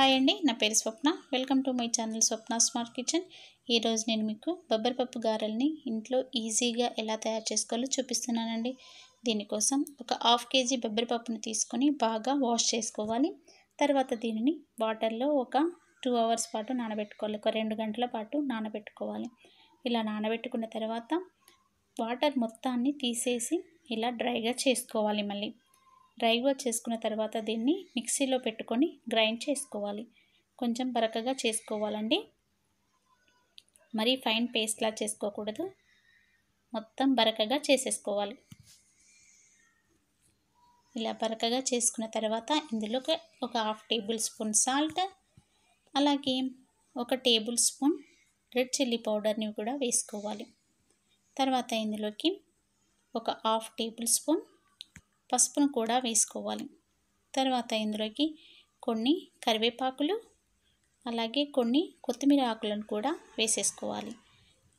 hi అండి నా పేరు Swapna welcome to my channel Swapna smart kitchen ఈరోజు నేను మీకు బొబ్బరిపప్పు గారెల్ని ఇంట్లో ఈజీగా ఎలా తయారు చేసుకోవాలో చూపిస్తున్నానండి దీనికోసం ఒక హాఫ్ కేజీ బొబ్బరిపప్పును తీసుకొని బాగా వాష్ చేసుకోవాలి తర్వాత దీనిని వాటర్లో ఒక టూ అవర్స్ పాటు నానబెట్టుకోవాలి ఒక రెండు గంటల పాటు నానబెట్టుకోవాలి ఇలా నానబెట్టుకున్న తర్వాత వాటర్ మొత్తాన్ని తీసేసి ఇలా డ్రైగా చేసుకోవాలి మళ్ళీ డ్రైగా చేసుకున్న తర్వాత దీన్ని మిక్సీలో పెట్టుకొని గ్రైండ్ చేసుకోవాలి కొంచెం బరకగా చేసుకోవాలండి మరీ ఫైన్ పేస్ట్లా చేసుకోకూడదు మొత్తం బరకగా చేసేసుకోవాలి ఇలా బరకగా చేసుకున్న తర్వాత ఇందులోకి ఒక హాఫ్ టేబుల్ స్పూన్ సాల్ట్ అలాగే ఒక టేబుల్ స్పూన్ రెడ్ చిల్లీ పౌడర్ని కూడా వేసుకోవాలి తర్వాత ఇందులోకి ఒక హాఫ్ టేబుల్ స్పూన్ పసుపును కూడా వేసుకోవాలి తర్వాత ఇందులోకి కొన్ని కరివేపాకులు అలాగే కొన్ని కొత్తిమీర ఆకులను కూడా వేసేసుకోవాలి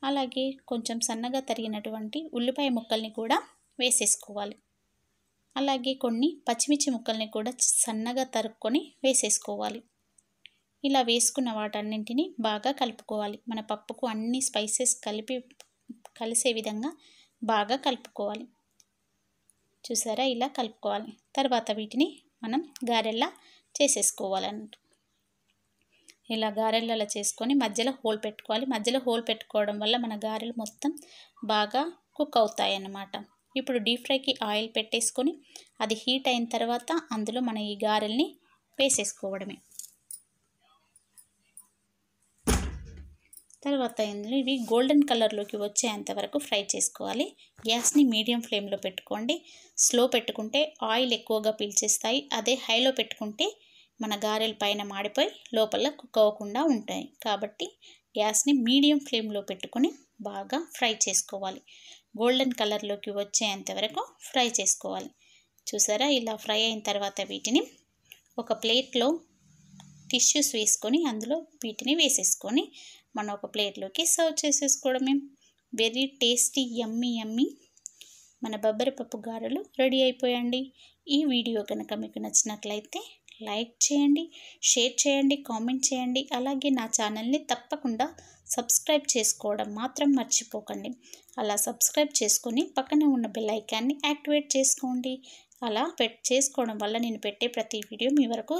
అలాగే కొంచెం సన్నగా తరిగినటువంటి ఉల్లిపాయ ముక్కల్ని కూడా వేసేసుకోవాలి అలాగే కొన్ని పచ్చిమిర్చి ముక్కల్ని కూడా సన్నగా తరుక్కొని వేసేసుకోవాలి ఇలా వేసుకున్న వాటన్నింటినీ బాగా కలుపుకోవాలి మన పప్పుకు అన్ని స్పైసెస్ కలిపి కలిసే విధంగా బాగా కలుపుకోవాలి చూసారా ఇలా కలుపుకోవాలి తర్వాత వీటిని మనం గారెల్లా చేసేసుకోవాలన్నట్టు ఇలా గారెలలో చేసుకొని మధ్యలో హోల్ పెట్టుకోవాలి మధ్యలో హోల్ పెట్టుకోవడం వల్ల మన గారెలు మొత్తం బాగా కుక్ అవుతాయి అన్నమాట ఇప్పుడు డీప్ ఫ్రైకి ఆయిల్ పెట్టేసుకొని అది హీట్ అయిన తర్వాత అందులో మన ఈ గారెల్ని వేసేసుకోవడమే తర్వాత ఇందులో ఇవి గోల్డెన్ కలర్లోకి వచ్చేంత వరకు ఫ్రై చేసుకోవాలి గ్యాస్ని మీడియం ఫ్లేమ్లో పెట్టుకోండి స్లో పెట్టుకుంటే ఆయిల్ ఎక్కువగా పీల్చేస్తాయి అదే హైలో పెట్టుకుంటే మన గారెల పైన మాడిపోయి లోపల కుక్ అవ్వకుండా ఉంటాయి కాబట్టి గ్యాస్ని మీడియం ఫ్లేమ్లో పెట్టుకొని బాగా ఫ్రై చేసుకోవాలి గోల్డెన్ కలర్లోకి వచ్చేంత వరకు ఫ్రై చేసుకోవాలి చూసారా ఇలా ఫ్రై అయిన తర్వాత వీటిని ఒక ప్లేట్లో టిష్యూస్ వేసుకొని అందులో వీటిని వేసేసుకొని మనం ఒక ప్లేట్లోకి సర్వ్ చేసేసుకోవడమే వెరీ టేస్టీ యమ్మీ యమ్మీ మన పప్పు గారెలు రెడీ అయిపోయండి ఈ వీడియో కనుక మీకు నచ్చినట్లయితే లైక్ చేయండి షేర్ చేయండి కామెంట్ చేయండి అలాగే నా ఛానల్ని తప్పకుండా సబ్స్క్రైబ్ చేసుకోవడం మాత్రం మర్చిపోకండి అలా సబ్స్క్రైబ్ చేసుకొని పక్కనే ఉన్న బెల్లైకాన్ని యాక్టివేట్ చేసుకోండి అలా పెట్ చేసుకోవడం వల్ల నేను పెట్టే ప్రతి వీడియో మీ వరకు